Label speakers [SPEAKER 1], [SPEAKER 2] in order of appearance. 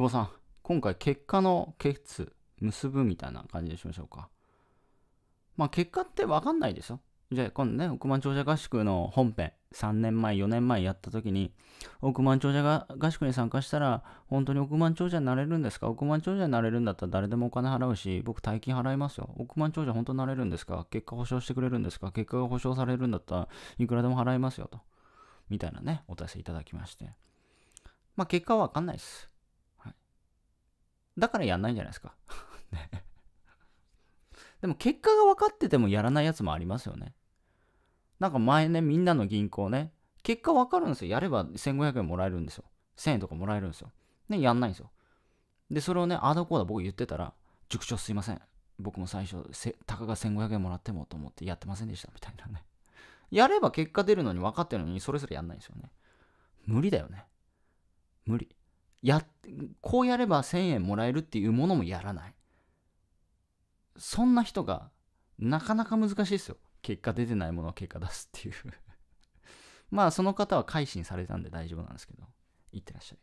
[SPEAKER 1] 久保さん、今回結果の結、結ぶみたいな感じでしまし
[SPEAKER 2] ょうか。まあ結果ってわかんないでしょ。
[SPEAKER 1] じゃあ今度ね、億万長者合宿の本編、3年前、4年前やった時に、億万長者が合宿に参加したら、本当に億万長者になれるんですか億万長者になれるんだったら誰でもお金払うし、僕大金払いますよ。億万長者本当になれるんですか結果保証してくれるんですか結果が保証されるんだったらいくらでも払いますよと。みたいなね、お達せいただきまして。まあ結果はわかんないです。だからやんないんじゃないですか。ね、でも結果が分かっててもやらないやつもありますよね。なんか前ね、みんなの銀行ね、結果分かるんですよ。やれば1500円もらえるんですよ。1000円とかもらえるんですよ。ね、やんないんですよ。で、それをね、アドコこうだ僕言ってたら、塾長すいません。僕も最初、たかが1500円もらってもと思ってやってませんでしたみたいなね。やれば結果出るのに分かってるのに、それぞれやんないんですよね。無理だよね。無理。やこうやれば1000円もらえるっていうものもやらないそんな人がなかなか難しいですよ結果出てないものを結果出すっていう まあその方は改心されたんで大丈夫なんですけどいってらっしゃい